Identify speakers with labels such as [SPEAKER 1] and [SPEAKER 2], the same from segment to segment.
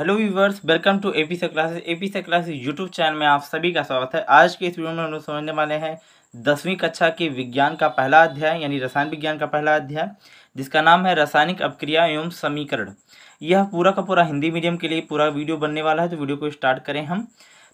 [SPEAKER 1] hello viewers welcome to A P से classes A P classes YouTube channel में आप सभी का स्वागत है आज के इस वीडियो में हम लोग समझने वाले हैं दसवीं कक्षा के विज्ञान का पहला अध्याय यानी रसायन विज्ञान का पहला अध्याय जिसका नाम है रासायनिक अपक्रिया एवं समीकरण यह पूरा का पूरा हिंदी मीडियम के लिए पूरा वीडियो बनने वाला है तो वीडियो को स्टार्ट करें हम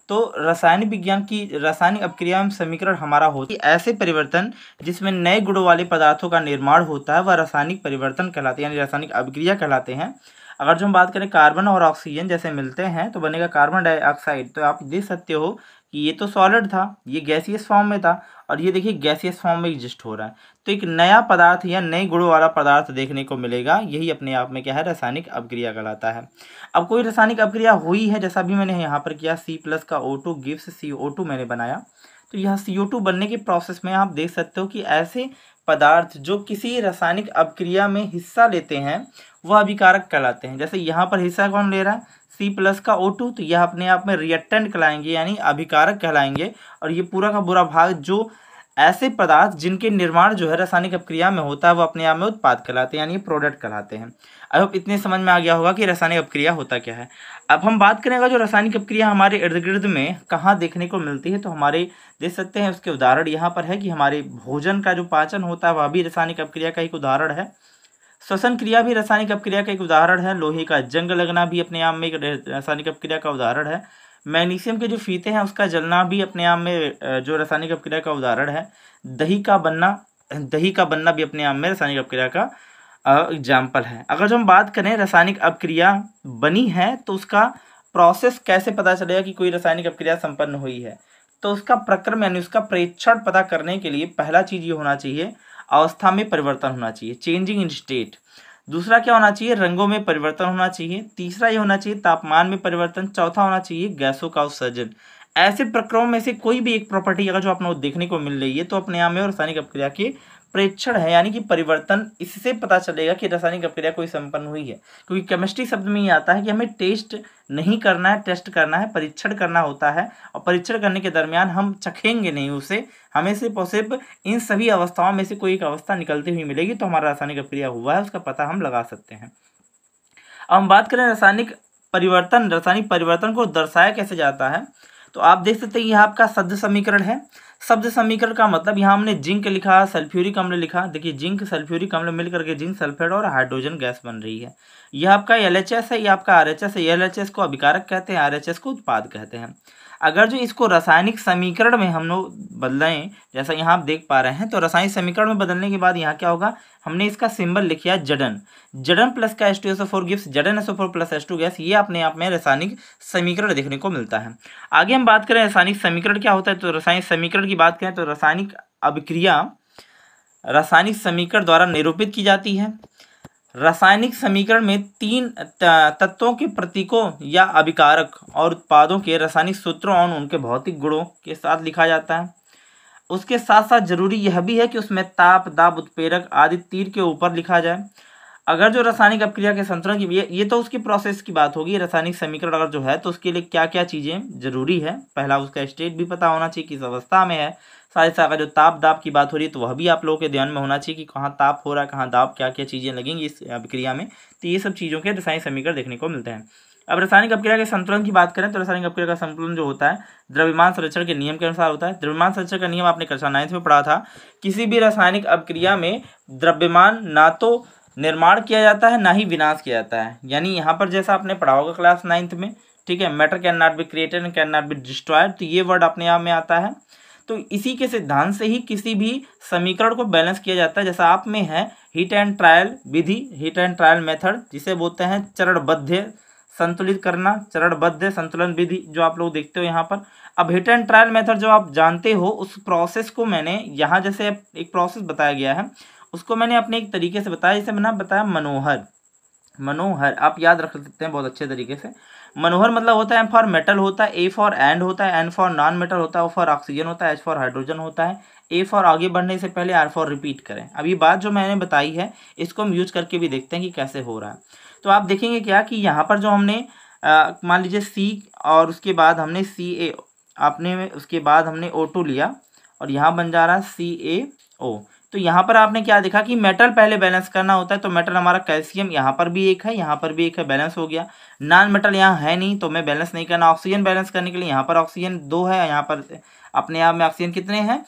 [SPEAKER 1] तो रासायनिक विज्ञान की रासायनिक अपक्रिया एवं समीकरण हमारा होती है ऐसे परिवर्तन जिसमें नए गुणों वाले पदार्थों का निर्माण होता है वह रासायनिक परिवर्तन कहलाते हैं यानी रासायनिक अपक्रिया कहलाते हैं अगर जो हम बात करें कार्बन और ऑक्सीजन जैसे मिलते हैं तो बनेगा कार्बन डाइऑक्साइड तो आप देख सकते हो कि ये तो सॉलिड था ये गैसियस फॉर्म में था और ये देखिए गैसियस फॉर्म में एग्जिस्ट हो रहा है तो एक नया पदार्थ या नए गुड़ों वाला पदार्थ देखने को मिलेगा यही अपने आप में क्या है रासायनिक अपक्रिया कहलाता है अब कोई रासायनिक अपक्रिया हुई है जैसा भी मैंने यहाँ पर किया सी प्लस का O two gives C O two मैंने बनाया तो यह सी ओ टू बनने के प्रोसेस में आप देख सकते हो कि ऐसे पदार्थ जो किसी रासायनिक अपक्रिया में हिस्सा लेते हैं वह अभिकारक कहलाते हैं जैसे यहाँ पर हिस्सा कौन ले रहा है सी प्लस का ओ टू तो यह अपने आप में रिएक्टेंट कहलाएंगे यानी अभिकारक कहलाएंगे और ये पूरा का बुरा भाग जो ऐसे पदार्थ जिनके निर्माण जो है रासायनिक अपक्रिया में होता है वो अपने आप में उत्पाद कहलाते हैं यानी प्रोडक्ट कहलाते हैं अब इतने समझ में आ गया होगा कि रासायनिक अपक्रिया होता क्या है अब हम बात करेंगे जो रासायनिक अपक्रिया हमारे इर्द गिर्द में कहाँ देखने को मिलती है तो हमारे देख सकते हैं उसके उदाहरण यहाँ पर है कि हमारे भोजन का जो पाचन होता है वह भी रासायनिक अपक्रिया का एक उदाहरण है श्वसन क्रिया भी रासायनिक अपक्रिया का एक उदाहरण है लोहे का जंग लगना भी अपने आप में एक रासायनिक अपक्रिया का उदाहरण है मैग्नीशियम के जो फीते हैं उसका जलना भी अपने आप में जो रासायनिक अपक्रिया का उदाहरण है दही का बनना दही का बनना भी अपने आप में रासायनिक अपक्रिया का एग्जाम्पल है अगर जो हम बात करें रासायनिक अपक्रिया बनी है तो उसका प्रोसेस कैसे पता चलेगा कि कोई रासायनिक अपक्रिया संपन्न हुई है तो उसका प्रक्रम यानी उसका प्रेक्षण पता करने के लिए पहला चीज़ ये होना चाहिए अवस्था में परिवर्तन होना चाहिए चेंजिंग इन स्टेट दूसरा क्या होना चाहिए रंगों में परिवर्तन होना चाहिए तीसरा ये होना चाहिए तापमान में परिवर्तन चौथा होना चाहिए गैसों का उत्सर्जन ऐसे प्रक्रमों में से कोई भी एक प्रॉपर्टी अगर जो आपने देखने को मिल रही है तो अपने आप में और रासायनिक अपक्रिया के प्रेक्षण है यानी कि परिवर्तन इससे पता चलेगा कि रासायनिक अपक्रिया कोई संपन्न हुई है क्योंकि केमिस्ट्री शब्द में ये आता है कि हमें टेस्ट नहीं करना है टेस्ट करना है परीक्षण करना होता है और परीक्षण करने के दरमियान हम चखेंगे नहीं उसे हमें सिर्फ और सिर्फ इन सभी अवस्थाओं में से कोई एक अवस्था निकलती हुई मिलेगी तो हमारा रासायनिक अपक्रिया हुआ है उसका पता हम लगा सकते हैं अब हम बात करें रासायनिक परिवर्तन रासायनिक परिवर्तन को दर्शाया कैसे जाता है तो आप देख सकते हैं यह आपका सद्य समीकरण है शब्द समीकरण का मतलब यहाँ हमने जिंक लिखा सल्फ्यूरिक अम्ल लिखा देखिए जिंक सल्फ्यूरिक अम्ल मिल करके जिंक सल्फेट और हाइड्रोजन गैस बन रही है यह आपका एल है यह आपका आर है एल को अभिकारक कहते हैं आर को उत्पाद कहते हैं अगर जो इसको रासायनिक समीकरण में हम लोग बदलें जैसा यहाँ आप देख पा रहे हैं तो रासायनिक समीकरण में बदलने के बाद यहाँ क्या होगा हमने इसका सिंबल लिखा जडन जडन प्लस का S two S four gives जडन S four plus S two gas ये अपने आप में रासायनिक समीकरण देखने को मिलता है आगे हम बात करें रासायनिक समीकरण क्या होता है तो रासायनिक समीकरण की बात करें तो रासायनिक अभिक्रिया रासायनिक समीकरण द्वारा निरूपित की जाती है रासायनिक समीकरण में तीन तत्वों के प्रतीकों या अभिकारक और उत्पादों के रासायनिक सूत्रों और उनके भौतिक गुणों के साथ लिखा जाता है उसके साथ साथ जरूरी यह भी है कि उसमें ताप दाब उत्प्रेरक आदि तीर के ऊपर लिखा जाए अगर जो रासायनिक अपक्रिया के संतुलन की ये, ये तो उसकी प्रोसेस की बात होगी रासायनिक समीकरण अगर जो है तो उसके लिए क्या क्या चीज़ें जरूरी है पहला उसका स्टेट भी पता होना चाहिए किस अवस्था में है साथ ही साथ अगर जो ताप दाप की बात हो रही है तो वह भी आप लोगों के ध्यान में होना चाहिए कि कहाँ ताप हो रहा है कहाँ दाप क्या क्या चीज़ें लगेंगी इस अभिक्रिया में तो ये सब चीज़ों के रासायनिक समीकरण देखने को मिलते हैं अब रासायनिक अपक्रिया के संतुलन की बात करें तो रासायनिक अपक्रिया का संतुलन जो होता है द्रव्यमान संरक्षण के नियम के अनुसार होता है द्रव्यमान संरक्षण का नियम आपने कक्षा नाइन्थ में पढ़ा था किसी भी रासायनिक अपक्रिया में द्रव्यमान ना तो निर्माण किया जाता है ना ही विनाश किया जाता है यानी यहाँ पर जैसा आपने पढ़ा होगा क्लास नाइन्थ में ठीक है matter can not be created and can not be destroyed तो ये वर्ड अपने आप में आता है तो इसी के सिद्धांत से ही किसी भी समीकरण को बैलेंस किया जाता है जैसा आप में है हिट एंड ट्रायल विधि हिट एंड ट्रायल मेथड जिसे बोलते हैं चरणबद्ध संतुलित करना चरणबद्ध संतुलन विधि जो आप लोग देखते हो यहाँ पर अब हिट एंड ट्रायल मेथड जो आप जानते हो उस प्रोसेस को मैंने यहाँ जैसे एक प्रोसेस बताया गया है उसको मैंने अपने एक तरीके से बताया जिसे मैंने बताया मनोहर मनोहर आप याद रख सकते हैं बहुत अच्छे तरीके से मनोहर मतलब होता है एम फॉर मेटल होता है ए फॉर एंड होता है एन फॉर नॉन मेटल होता है ओ फॉर ऑक्सीजन होता है एच फॉर हाइड्रोजन होता है ए फॉर आगे बढ़ने से पहले आर फॉर रिपीट करें अब ये बात जो मैंने बताई है इसको हम यूज करके भी देखते हैं कि कैसे हो रहा है तो आप देखेंगे क्या कि यहाँ पर जो हमने मान लीजिए सी और उसके बाद हमने सी ए आपने उसके बाद हमने ओ टू लिया और यहाँ बन जा रहा है सी ए ओ तो यहाँ पर आपने क्या देखा कि मेटल पहले बैलेंस करना होता है तो मेटल हमारा कैल्शियम यहाँ पर भी एक है यहाँ पर भी एक है बैलेंस हो गया नॉन मेटल यहाँ है नहीं तो मैं बैलेंस नहीं करना ऑक्सीजन बैलेंस करने के लिए यहाँ पर ऑक्सीजन दो है यहाँ पर अपने आप में ऑक्सीजन कितने हैं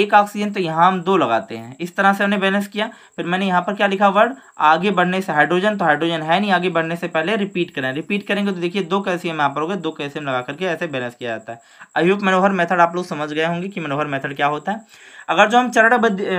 [SPEAKER 1] एक ऑक्सीजन तो यहाँ हम दो लगाते हैं इस तरह से हमने बैलेंस किया फिर मैंने यहाँ पर क्या लिखा वर्ड आगे बढ़ने से हाइड्रोजन तो हाइड्रोजन है नहीं आगे बढ़ने से पहले रिपीट करें रिपीट करेंगे तो देखिए दो कैल्शियम यहाँ पर हो गए दो कैल्शियम लगा करके ऐसे बैलेंस किया जाता है अयुप मनोहर मेथड आप लोग समझ गए होंगे कि मनोहर मेथड क्या होता है अगर जो हम चरण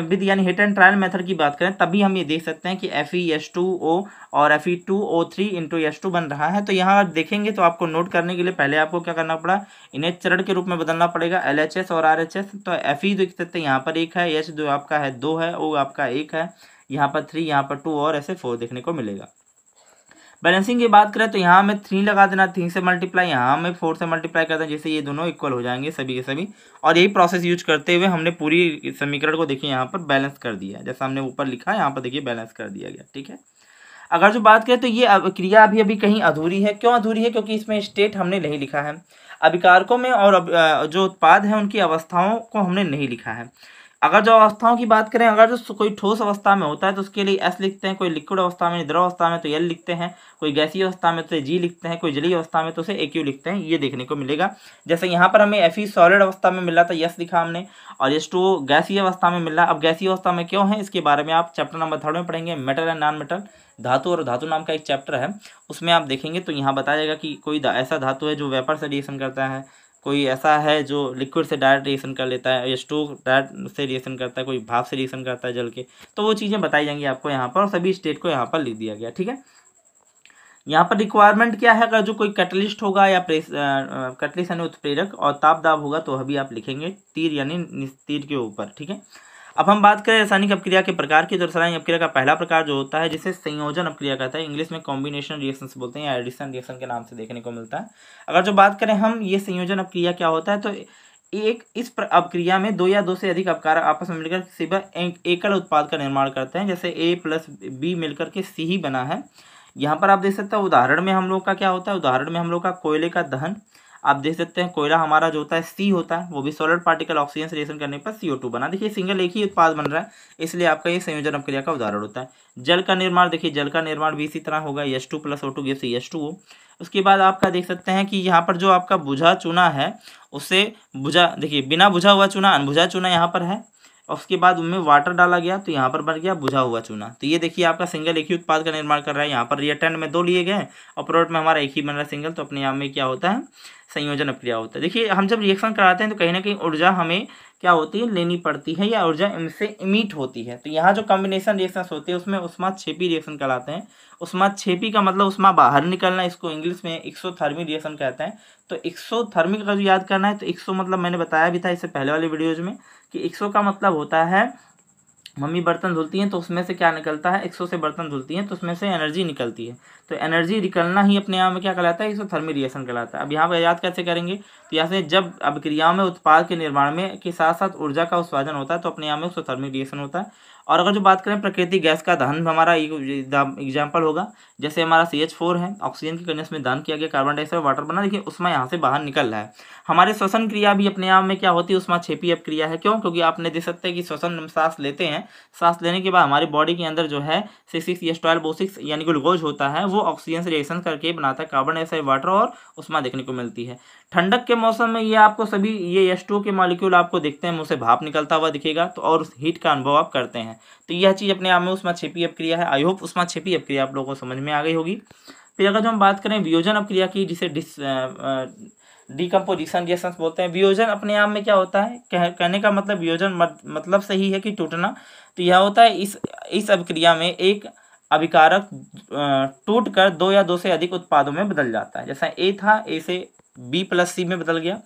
[SPEAKER 1] विधि यानी हिट एंड ट्रायल मेथड की बात करें तभी हम ये देख सकते हैं कि F E S two O और F E two O three into S two बन रहा है तो यहाँ आप देखेंगे तो आपको नोट करने के लिए पहले आपको क्या करना पड़ा इन्हें चरण के रूप में बदलना पड़ेगा एल एच एस और आर एच एस तो एफ ई देख सकते हैं यहाँ पर एक है एच जो आपका है दो है ओ आपका एक है यहाँ पर थ्री यहाँ पर टू और ऐसे फोर देखने को मिलेगा बैलेंसिंग की बात करें तो यहाँ हमें थ्री लगा देना थ्री से मल्टीप्लाई यहाँ हमें फोर से मल्टीप्लाई कर देना जैसे ये दोनों इक्वल हो जाएंगे सभी के सभी और यही प्रोसेस यूज करते हुए हमने पूरी समीकरण को देखिए यहाँ पर बैलेंस कर दिया जैसा हमने ऊपर लिखा है यहाँ पर देखिए बैलेंस कर दिया गया ठीक है अगर जो बात करें तो ये क्रिया अभी अभी कहीं अधूरी है क्यों अधूरी है क्योंकि इसमें स्टेट हमने नहीं लिखा है अभिकारकों में और जो उत्पाद हैं उनकी अवस्थाओं को हमने नहीं लिखा है अगर जो अवस्थाओं की बात करें अगर जो कोई ठोस अवस्था में होता है तो उसके लिए एस लिखते हैं कोई लिक्विड अवस्था में द्रव अवस्था में तो एल लिखते हैं कोई गैसी अवस्था में तो जी लिखते हैं कोई जली अवस्था में तो उसे ए क्यू लिखते हैं ये देखने को मिलेगा जैसे यहाँ पर हमें एफ ई सॉलिड अवस्था में मिला था यस लिखा हमने और एस टू गैसी अवस्था में मिला अब गैसी अवस्था में क्यों है इसके बारे में आप चैप्टर नंबर थर्ड में पढ़ेंगे मेटल एंड नॉन मेटल धातु और धातु नाम का एक चैप्टर है उसमें आप देखेंगे तो यहाँ बताया जाएगा कि कोई ऐसा धातु है जो वेपर से रिएक्शन करता है कोई ऐसा है जो लिक्विड से डायरेक्ट रिएक्शन कर लेता है एस टू डायरेक्ट से रिएक्शन करता है कोई भाप से रिएक्शन करता है जल के तो वो चीज़ें बताई जाएंगी आपको यहाँ पर और सभी स्टेट को यहाँ पर लिख दिया गया ठीक है यहाँ पर रिक्वायरमेंट क्या है अगर जो कोई कैटलिस्ट होगा या प्रेस कैटलिस्ट यानी उत्प्रेरक और ताप दाब होगा तो अभी आप लिखेंगे तीर यानी तीर के ऊपर ठीक है अब हम बात करें रासायनिक अपक्रिया के प्रकार की तो रासायनिक अपक्रिया का पहला प्रकार जो होता है जिसे संयोजन अपक्रिया कहता है इंग्लिश में कॉम्बिनेशन रिएक्शन बोलते हैं या एडिशन रिएक्शन के नाम से देखने को मिलता है अगर जो बात करें हम ये संयोजन अपक्रिया क्या होता है तो एक इस अपक्रिया में दो या दो से अधिक अपकार आपस में मिलकर सिवा एकल उत्पाद का निर्माण करते हैं जैसे ए प्लस बी मिलकर के सी ही बना है यहाँ पर आप देख सकते हैं उदाहरण में हम लोग का क्या होता है उदाहरण में हम लोग का कोयले का दहन आप देख सकते हैं कोयला हमारा जो होता है सी होता है वो भी सॉलिड पार्टिकल ऑक्सीजन से रिएक्शन करने पर सी बना देखिए सिंगल एक ही उत्पाद बन रहा है इसलिए आपका ये संयोजन अपक्रिया का उदाहरण होता है जल का निर्माण देखिए जल का निर्माण भी इसी तरह होगा यश two plus O two give यश टू ओ उसके बाद आपका देख सकते हैं कि यहाँ पर जो आपका बुझा चूना है उससे बुझा देखिए बिना बुझा हुआ चूना अनबुझा चूना यहाँ पर है और उसके बाद उनमें वाटर डाला गया तो यहाँ पर बन गया बुझा हुआ चूना तो ये देखिए आपका सिंगल एक ही उत्पाद का निर्माण कर रहा है यहाँ पर रिएटेंट में दो लिए गए और प्रोडक्ट में हमारा एक ही बन रहा है सिंगल तो अपने यहाँ में क्या होता है संयोजन क्रिया होता है देखिए हम जब रिएक्शन कराते हैं तो कहीं ना कहीं ऊर्जा हमें क्या होती है लेनी पड़ती है या ऊर्जा इनसे इमिट होती है तो यहाँ जो कॉम्बिनेशन रिएक्शन होते हैं उसमें उष्मा छेपी रिएक्शन कराते हैं उष्मा छेपी का मतलब उष्मा बाहर निकलना इसको इंग्लिश में एक्सोथर्मिक रिएक्शन कहते हैं तो एक्सो एक्सोथर्मिक अगर याद करना है तो एक्सो मतलब मैंने बताया भी था इससे पहले वाले वीडियोज में कि एक्सो का मतलब होता है मम्मी बर्तन धुलती हैं तो उसमें से क्या निकलता है एक सौ से बर्तन धुलती हैं तो उसमें से एनर्जी निकलती है तो एनर्जी निकलना ही अपने आप में क्या कहलाता है थर्मी रिएक्शन कहलाता है अब यहाँ पर याद कैसे करेंगे तो यहाँ से जब अभिक्रियाओं में उत्पाद के निर्माण में के साथ साथ ऊर्जा का उत्पादन होता है तो अपने आप में एक्सोथर्मी रिएक्शन होता है और अगर जो बात करें प्रकृति गैस का दहन हमारा एग्जाम्पल होगा जैसे हमारा सी एच फोर है ऑक्सीजन की कंडेंस में दहन किया गया कार्बन डाइऑक्साइड वाटर बना लेकिन उसमें यहाँ से बाहर निकल रहा है हमारे श्वसन क्रिया भी अपने आप में क्या होती है उसमें छेपी अप क्रिया है क्यों क्योंकि आपने देख सकते हैं कि श्वसन सांस लेते हैं सांस लेने के बाद हमारी बॉडी के अंदर जो है सिक्स एस ट्वेल्व सिक्स यानी ग्लूकोज होता है वो ऑक्सीजन से रिएक्शन करके बनाता है कार्बन डाइऑक्साइड वाटर और उसमें देखने को मिलती है ठंडक के मौसम में ये आपको सभी ये एस के मॉलिक्यूल आपको देखते हैं मुँह से भाप निकलता हुआ दिखेगा तो और उस हीट का अनुभव आप करते हैं तो यह चीज़ अपने आप में उसमें छिपी अपक्रिया है आई होप उसमें छिपी अपक्रिया आप लोगों को समझ में आ गई होगी फिर अगर जो हम बात करें वियोजन अपक्रिया की जिसे डिस डिकम्पोजिशन रिएक्शंस बोलते हैं वियोजन अपने आप में क्या होता है कह, कहने का मतलब वियोजन मत, मतलब सही है कि टूटना तो यह होता है इस इस अपक्रिया में एक अभिकारक टूट कर दो या दो से अधिक उत्पादों में बदल जाता है जैसा ए था ए से बी प्लस सी में बदल गया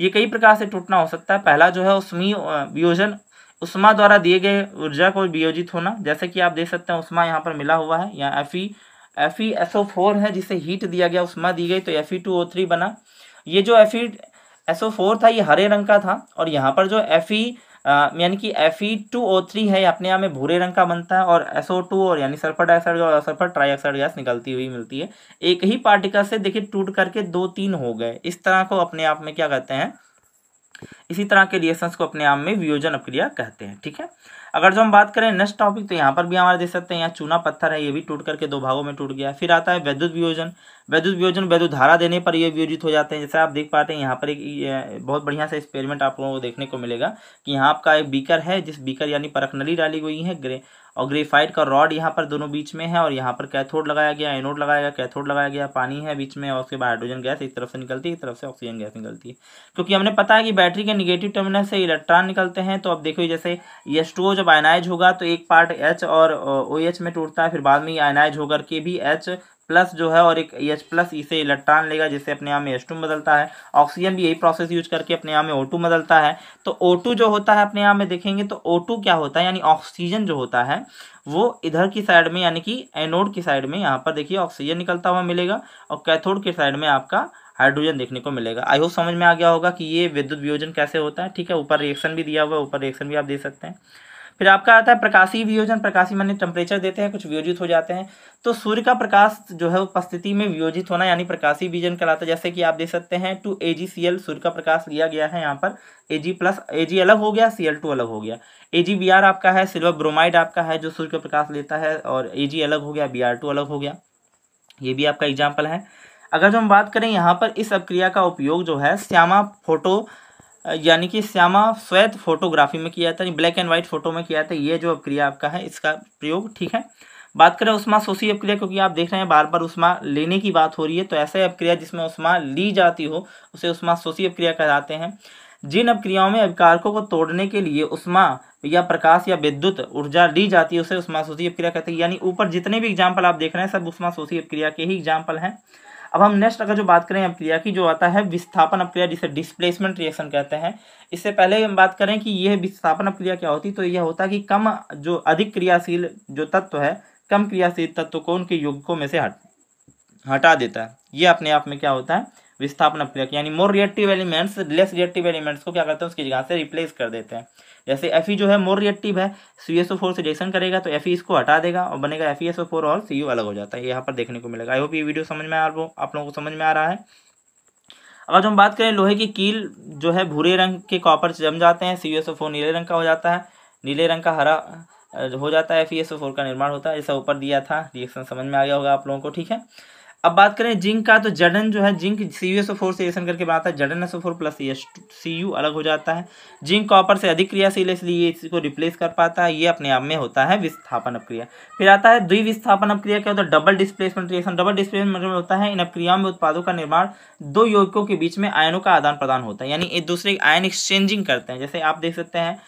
[SPEAKER 1] ये कई प्रकार से टूटना हो सकता है पहला जो है उसमी वियोजन उष्मा द्वारा दिए गए ऊर्जा को वियोजित होना जैसे कि आप देख सकते हैं उष्मा यहाँ पर मिला हुआ है यहाँ F E F E S O four है जिसे हीट दिया गया उष्मा दी गई तो F E two O three बना ये जो F E S O four था ये हरे रंग का था और यहाँ पर जो एफ ई यानी कि F E two O three है अपने यहाँ में भूरे रंग का बनता है और एस ओ टू और यानी सल्फर डाइऑक्साइड और सल्फर ट्राईऑक्साइड गैस निकलती हुई मिलती है एक ही पार्टिकल से देखिए टूट करके दो तीन हो गए इस तरह को अपने आप में क्या कहते हैं इसी तरह के रिएक्शंस को अपने आप में वियोजन अपक्रिया कहते हैं ठीक है अगर जो हम बात करें नेक्स्ट टॉपिक तो यहाँ पर भी हमारे देख सकते हैं यहाँ चूना पत्थर है ये भी टूट करके दो भागों में टूट गया फिर आता है वैद्युत वियोजन वैद्युत वियोजन वैद्युत धारा देने पर ये वियोजित हो जाते हैं जैसे आप देख पाते हैं यहाँ पर एक बहुत बढ़िया सा एक्सपेरिमेंट आप लोगों को देखने को मिलेगा कि यहाँ आपका एक बीकर है जिस बीकर यानी परखनली डाली हुई है और ग्रेफाइट का रॉड यहाँ पर दोनों बीच में है और यहाँ पर कैथोड लगाया गया एनोड लगाया गया कैथोड लगाया गया पानी है बीच में और उसके बाद हाइड्रोजन गैस एक तरफ से निकलती है एक तरफ से ऑक्सीजन गैस निकलती है क्योंकि हमने पता है कि बैटरी के निगेटिव टर्मिनल से इलेक्ट्रॉन निकलते हैं तो अब देखो जैसे ये स्टो जब आयनाइज होगा तो एक पार्ट एच और ओ एच में टूटता है फिर बाद में ये आयनाइज होकर के भी एच प्लस जो है और एक एच प्लस इसे इलेक्ट्रॉन लेगा जिससे अपने आप में एच टू बदलता है ऑक्सीजन भी यही प्रोसेस यूज करके अपने यहाँ में ओ टू बदलता है तो ओ टू जो होता है अपने यहाँ में देखेंगे तो ओ टू क्या होता है यानी ऑक्सीजन जो होता है वो इधर की साइड में यानी कि एनोड की साइड में यहाँ पर देखिए ऑक्सीजन निकलता हुआ मिलेगा और कैथोड की साइड में आपका हाइड्रोजन देखने को मिलेगा आई होप समझ में आ गया होगा कि ये विद्युत वियोजन कैसे होता है ठीक है ऊपर रिएक्शन भी दिया हुआ है ऊपर रिएक्शन भी आप दे सकते हैं फिर आपका आता है प्रकाशी वियोजन प्रकाशी माने टेम्परेचर देते हैं कुछ वियोजित हो जाते हैं तो सूर्य का प्रकाश जो है उपस्थिति में वियोजित होना यानी प्रकाशी विजन कहलाता है जैसे कि आप देख सकते हैं to A ji C L सूर्य का प्रकाश लिया गया है यहाँ पर ए जी प्लस ए जी अलग हो गया सी एल टू अलग हो गया ए जी बी आर आपका है सिल्वर ब्रोमाइड आपका है जो सूर्य का प्रकाश लेता है और ए जी अलग हो गया बी आर टू अलग हो गया ये भी आपका एग्जाम्पल है अगर जो हम बात करें यहाँ पर इस अभिक्रिया का उपयोग जो है श्यामा फोटो यानी कि श्यामा श्वेत फोटोग्राफी में किया जाता है ब्लैक एंड व्हाइट फोटो में किया जाता है ये जो अपक्रिया आपका है इसका प्रयोग ठीक है बात करें उष्मा शोषी अपक्रिया क्योंकि आप देख रहे हैं बार बार उष्मा लेने की बात हो रही है तो ऐसे अपक्रिया जिसमें उष्मा ली जाती हो उसे उष्मा शोषी अपक्रिया कहलाते हैं जिन अपक्रियाओं में अभिकारकों को तोड़ने के लिए उष्मा या प्रकाश या विद्युत ऊर्जा ली जाती है उसे उष्मा शोषी अपक्रिया कहते हैं यानी ऊपर जितने भी एग्जाम्पल आप देख रहे हैं सब उष्मा शोषी अपक्रिया के ही एग्जाम्पल हैं अब हम नेक्स्ट अगर जो बात करें अप्रिया की जो आता है विस्थापन अप्रिया जिसे डिस्प्लेसमेंट रिएक्शन कहते हैं इससे पहले हम बात करें कि यह विस्थापन अप्रिया क्या होती तो यह होता कि कम जो अधिक क्रियाशील जो तत्व है कम क्रियाशील तत्व को उनके युगकों में से हट हटा देता है ये अपने आप में क्या होता है विस्थापन अप्रिया यानी more reactive elements less reactive elements को क्या करते हैं उसकी जगह से रिप्लेस कर देते हैं जैसे एफ e जो है मोर रिएक्टिव है सी एस ओ फोर से रिएक्शन करेगा तो एफ e इसको हटा देगा और बनेगा एफ एस ओ फोर और सी अलग हो जाता है यहाँ पर देखने को मिलेगा आई होप ये वीडियो समझ में आ रहा आप लोगों को समझ में आ रहा है अगर जो हम बात करें लोहे की कील जो है भूरे रंग के कॉपर से जम जाते हैं सी एस ओ फोर नीले रंग का हो जाता है नीले रंग का हरा हो जाता है F E S O four का निर्माण होता है ऐसा ऊपर दिया था रिएक्शन समझ में आ गया होगा आप लोगों को ठीक है अब बात करें जिंक का तो जडन जो है zinc C U S O four से एसन करके बनाता है जडन S O four plus C U अलग हो जाता है जिंक कॉपर से अधिक क्रियाशील है इसलिए इसको रिप्लेस कर पाता है ये अपने आप में होता है विस्थापन अपक्रिया फिर आता है द्विविस्थापन अपक्रिया क्या होता है double displacement reaction double displacement में होता है इन अपक्रियाओं में उत्पादों का निर्माण दो यौगिकों के बीच में आयनों का आदान प्रदान होता है यानी एक दूसरे आयन एक्सचेंजिंग करते हैं जैसे आप देख सकते हैं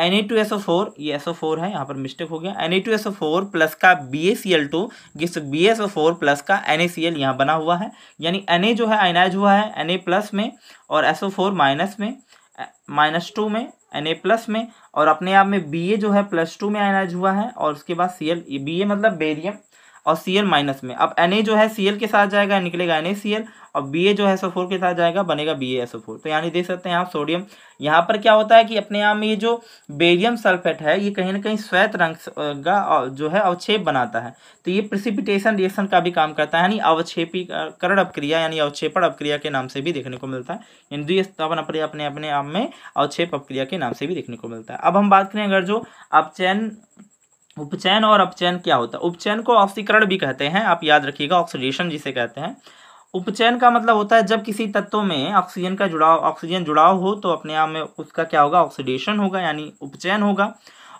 [SPEAKER 1] N A two S O four ये एस ओ फोर है यहाँ पर मिस्टेक हो गया N A two S O four plus का B A C L two जिस B S O four plus का एन ए सी एल यहाँ बना हुआ है यानी एन ए जो है आइनाइज हुआ है एन ए प्लस में और एस ओ फोर माइनस में माइनस टू में एन ए प्लस में और अपने आप में बी ए जो है प्लस टू में आइनाइज हुआ है और उसके बाद सी एल बी ए मतलब बेरियम और सी एल माइनस में अब एन ए जो है सी एल के साथ जाएगा निकलेगा एन ए सी एल और बी ए जो है एसओ फोर के साथ जाएगा बनेगा बी ए एसओ फोर तो यानी देख सकते हैं आप सोडियम यहाँ पर क्या होता है कि अपने आप में ये जो बेरियम सल्फेट है ये कहीं ना कहीं श्वेत रंग का जो है अवक्षेप बनाता है तो ये प्रिसिपिटेशन रिएक्शन का भी काम करता है यानी अवक्षेपीकरण अपक्रिया यानी अवक्षेपण अपक्रिया के नाम से भी देखने को मिलता है हिंदू स्थापन अपक्रिया अपने अपने आप में अवक्षेप अपक्रिया के नाम से भी देखने को मिलता है अब हम बात करें अगर जो अपचैन उपचयन और अपचयन क्या होता है उपचयन को ऑक्सीकरण भी कहते हैं आप याद रखिएगा ऑक्सीडेशन जिसे कहते हैं उपचयन का मतलब होता है जब किसी तत्व में ऑक्सीजन का जुड़ाव ऑक्सीजन जुड़ाव हो तो अपने आप में उसका क्या होगा ऑक्सीडेशन होगा यानी उपचयन होगा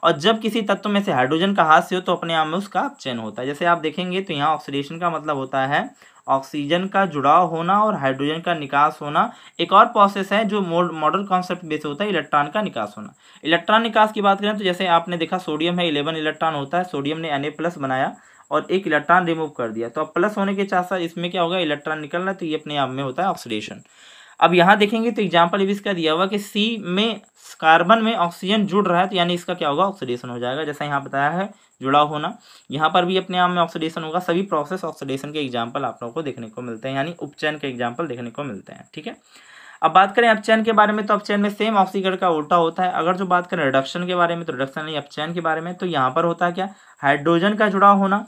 [SPEAKER 1] और जब किसी तत्व में से हाइड्रोजन का हास्य हो तो अपने आप में उसका अपचयन होता है जैसे आप देखेंगे तो यहाँ ऑक्सीडेशन का मतलब होता है ऑक्सीजन का जुड़ाव होना और हाइड्रोजन का निकास होना एक और प्रोसेस है जो मॉडल कॉन्सेप्ट बेस होता है इलेक्ट्रॉन का निकास होना इलेक्ट्रॉन निकास की बात करें तो जैसे आपने देखा सोडियम है इलेवन इलेक्ट्रॉन होता है सोडियम ने एन प्लस बनाया और एक इलेक्ट्रॉन रिमूव कर दिया तो अब प्लस होने के साथ साथ इसमें क्या होगा इलेक्ट्रॉन निकलना तो ये अपने आप में होता है ऑक्सीडेशन अब यहाँ देखेंगे तो एग्जाम्पल इसका दिया हुआ कि सी में कार्बन में ऑक्सीजन जुड़ रहा है तो यानी इसका क्या होगा ऑक्सीडेशन हो जाएगा जैसा यहाँ बताया है जुड़ा होना यहाँ पर भी अपने आप में ऑक्सीडेशन होगा सभी प्रोसेस ऑक्सीडेशन के एग्जाम्पल आप लोगों को देखने को मिलते हैं यानी उपचयन के एग्जाम्पल देखने को मिलते हैं ठीक है अब बात करें अपचयन के बारे में तो अपचयन में सेम ऑक्सीकरण का उल्टा होता है अगर जो बात करें रिडक्शन के बारे में तो रिडक्शन यानी अपचयन के बारे में तो यहाँ पर होता है क्या हाइड्रोजन का जुड़ाव होना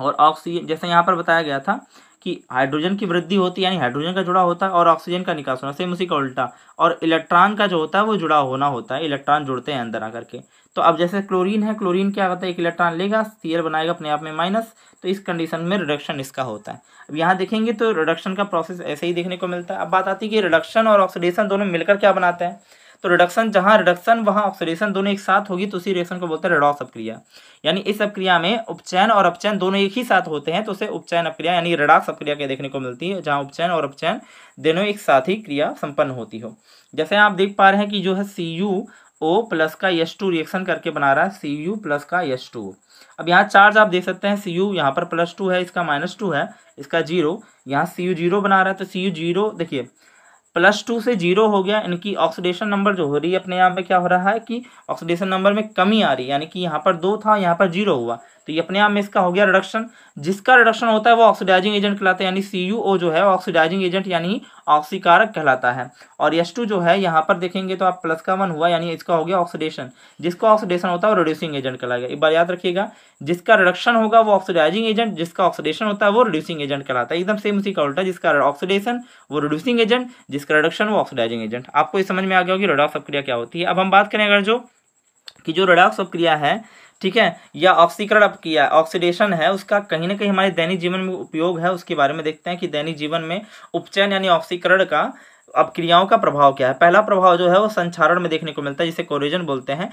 [SPEAKER 1] और ऑक्सीजन जैसे यहाँ पर बताया गया था कि हाइड्रोजन की वृद्धि होती है यानी हाइड्रोजन का जुड़ा होता है और ऑक्सीजन का निकास होना सेम उसी का उल्टा और इलेक्ट्रॉन का जो होता है वो जुड़ा होना होता है इलेक्ट्रॉन जुड़ते हैं अंदर आकर के तो अब जैसे क्लोरीन है क्लोरीन क्या करता है एक इलेक्ट्रॉन लेगा सीएल बनाएगा अपने आप में माइनस तो इस कंडीशन में रिडक्शन इसका होता है अब यहाँ देखेंगे तो रिडक्शन का प्रोसेस ऐसे ही देखने को मिलता है अब बात आती है कि रिडक्शन और ऑक्सीडेशन दोनों मिलकर क्या बनाते हैं तो रिडक्शन जहाँ रिडक्शन वहाँ ऑक्सीडेशन दोनों एक साथ होगी तो उसी रिएक्शन को बोलते हैं रेडॉक्स अपक्रिया यानी इस अपक्रिया में उपचैन और अपचैन दोनों एक ही साथ होते हैं तो उसे उपचैन अपक्रिया यानी रेडॉक्स अपक्रिया के देखने को मिलती है जहाँ उपचैन और अपचैन दोनों एक साथ ही क्रिया संपन्न होती हो जैसे आप देख पा रहे हैं कि जो है सी यू ओ प्लस का यश टू रिएक्शन करके बना रहा है सी यू प्लस का यश टू अब यहाँ चार्ज आप देख सकते हैं सी यू यहाँ पर प्लस टू है इसका माइनस टू है इसका जीरो यहाँ सी यू जीरो बना रहा है तो सी यू जीरो देखिए प्लस टू से जीरो हो गया यानी कि ऑक्सीडेशन नंबर जो हो रही है अपने यहाँ पे क्या हो रहा है कि ऑक्सीडेशन नंबर में कमी आ रही है यानी कि यहाँ पर दो था यहाँ पर जीरो हुआ तो ये अपने आप में इसका हो गया रिडक्शन जिसका रिडक्शन होता है वो ऑक्सीडाइजिंग एजेंट कहलाता है यानी सी जो है ऑक्सीडाइजिंग एजेंट यानी ऑक्सीकारक कहलाता है और एस जो है यहाँ पर देखेंगे तो आप प्लस का वन हुआ यानी इसका हो गया ऑक्सीडेशन जिसका ऑक्सीडेशन होता है वो रिड्यूसिंग एजेंट कहलाएगा एक बार याद रखिएगा जिसका रिडक्शन होगा वो ऑक्सीडाइजिंग एजेंट जिसका ऑक्सीडेशन होता है वो रिड्यूसिंग एजेंट कहलाता है एकदम सेम उसी का उल्टा जिसका ऑक्सीडेशन वो रिड्यूसिंग एजेंट जिसका रिडक्शन वो ऑक्सीडाइजिंग एजेंट आपको ये समझ में आ गया होगी रडाक्स अपक्रिया क्या होती है अब हम बात करें अगर जो कि जो रडाक्स अपक्रिया है ठीक है या ऑक्सीकरण अब किया ऑक्सीडेशन है उसका कहीं ना कहीं हमारे दैनिक जीवन में उपयोग है उसके बारे में देखते हैं कि दैनिक जीवन में उपचयन यानी ऑक्सीकरण का अब क्रियाओं का प्रभाव क्या है पहला प्रभाव जो है वो संचारण में देखने को मिलता है जिसे कोरोजन बोलते हैं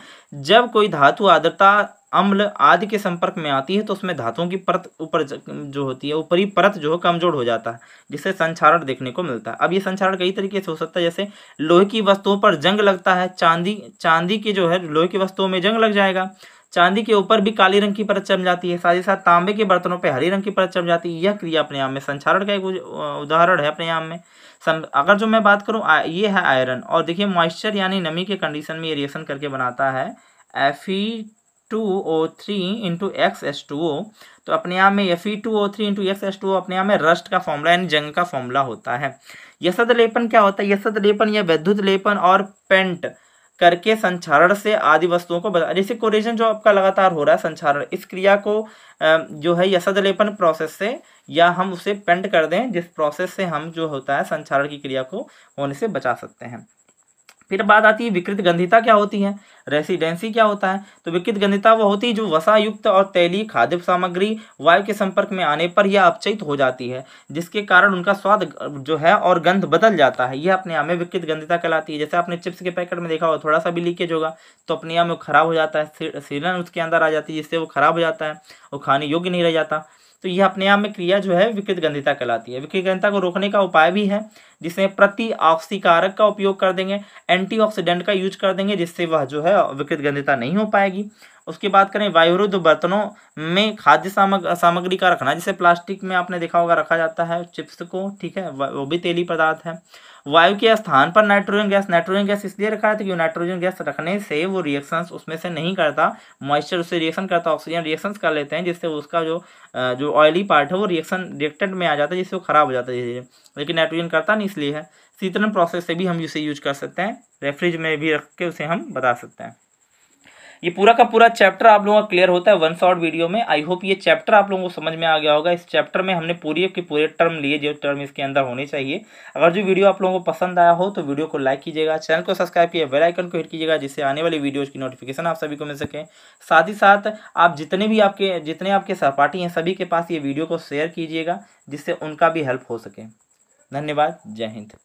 [SPEAKER 1] जब कोई धातु आदरता अम्ल आदि के संपर्क में आती है तो उसमें धातुओं की परत ऊपर जो होती है ऊपरी परत जो है कमजोर हो जाता है जिससे संचारण देखने को मिलता है अब ये संचारण कई तरीके से हो सकता है जैसे लोहे की वस्तुओं पर जंग लगता है चांदी चांदी के जो है लोहे की वस्तुओं में जंग लग जाएगा चांदी के ऊपर भी काली रंग की परत चम जाती है साथ ही साथ तांबे के बर्तनों पर हरी रंग की परत चम जाती है यह क्रिया अपने आप में संचारण का एक उदाहरण है अपने आप में सम, अगर जो मैं बात करूँ ये है आयरन और देखिए मॉइस्चर यानी नमी के कंडीशन में ये रिएक्शन करके बनाता है F E two O three into X S two O तो अपने आप में F E two O three into X S two O अपने आप में रस्ट का फॉर्मूला यानी जंग का फॉर्मूला होता है यशद लेपन क्या होता है यशद लेपन या वैद्युत लेपन और पेंट करके संचारण से आदि वस्तुओं को बता जैसे कोरेजन जो आपका लगातार हो रहा है संचारण इस क्रिया को जो है यसद लेपन प्रोसेस से या हम उसे पेंट कर दें जिस प्रोसेस से हम जो होता है संचारण की क्रिया को होने से बचा सकते हैं फिर बात आती है विकृत गंधिता क्या होती है रेसिडेंसी क्या होता है तो विकृत गंधिता वो होती है जो वसायुक्त और तैलीय खाद्य सामग्री वायु के संपर्क में आने पर यह अपचयित हो जाती है जिसके कारण उनका स्वाद जो है और गंध बदल जाता है यह अपने आप में विकृत गंधिता कहलाती है जैसे आपने चिप्स के पैकेट में देखा हो थोड़ा सा भी लीकेज होगा तो अपने आप में खराब हो जाता है सीलन उसके अंदर आ जाती है जिससे वो खराब हो जाता है वो खाने योग्य नहीं रह जाता तो यह अपने आप में क्रिया जो है विकृत गंधिता कहलाती है विकृत गंधिता को रोकने का उपाय भी है जिसमें प्रति ऑक्सीकारक का उपयोग कर देंगे एंटीऑक्सीडेंट का यूज कर देंगे जिससे वह जो है विकृत गंधिता नहीं हो पाएगी उसकी बात करें वायुरुद्ध बर्तनों में खाद्य सामग सामग्री का रखना जैसे प्लास्टिक में आपने देखा होगा रखा जाता है चिप्स को ठीक है वो भी तेली पदार्थ है वायु के स्थान पर नाइट्रोजन गैस नाइट्रोजन गैस इसलिए रखा है कि नाइट्रोजन गैस रखने से वो रिएक्शन उसमें से नहीं करता मॉइस्चर उससे रिएक्शन करता ऑक्सीजन रिएक्शन कर लेते हैं जिससे उसका जो जो ऑयली पार्ट है वो रिएक्शन रिएक्टेंट में आ जाता है जिससे वो खराब हो जाता है लेकिन नाइट्रोजन करता नहीं इसलिए है शीतलन प्रोसेस से भी हम इसे यूज कर सकते हैं रेफ्रिज में भी रख के उसे हम बता सकते हैं ये पूरा का पूरा चैप्टर आप लोगों का क्लियर होता है वन शॉर्ट वीडियो में आई होप ये चैप्टर आप लोगों को समझ में आ गया होगा इस चैप्टर में हमने पूरे के पूरे टर्म लिए जो टर्म इसके अंदर होने चाहिए अगर जो वीडियो आप लोगों को पसंद आया हो तो वीडियो को लाइक कीजिएगा चैनल को सब्सक्राइब किया बेलाइकन को हिट कीजिएगा जिससे आने वाली वीडियोज़ की नोटिफिकेशन आप सभी को मिल सके साथ ही साथ आप जितने भी आपके जितने आपके सहपाठी हैं सभी के पास ये वीडियो को शेयर कीजिएगा जिससे उनका भी हेल्प हो सके धन्यवाद जय हिंद